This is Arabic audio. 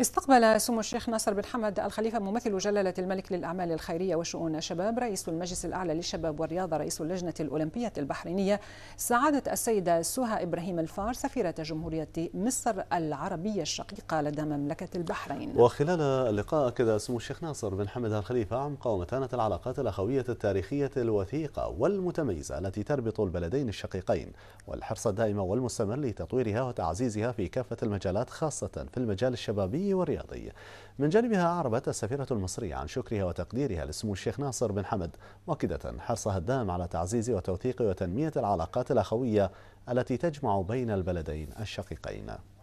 استقبل سمو الشيخ ناصر بن حمد الخليفة ممثل جلالة الملك للأعمال الخيرية وشؤون الشباب رئيس المجلس الأعلى للشباب والرياضة رئيس اللجنة الأولمبية البحرينية سعادة السيدة سهى إبراهيم الفار سفيرة جمهورية مصر العربية الشقيقة لدى مملكة البحرين وخلال اللقاء أكد سمو الشيخ ناصر بن حمد الخليفة عمق ومتانه العلاقات الأخوية التاريخية الوثيقة والمتميزة التي تربط البلدين الشقيقين والحرص الدائم والمستمر لتطويرها وتعزيزها في كافة المجالات خاصة في المجال الشبابي العلمية والرياضية من جانبها أعربت السفيرة المصرية عن شكرها وتقديرها لسمو الشيخ ناصر بن حمد مؤكدة حرصها الدام على تعزيز وتوثيق وتنمية العلاقات الأخوية التي تجمع بين البلدين الشقيقين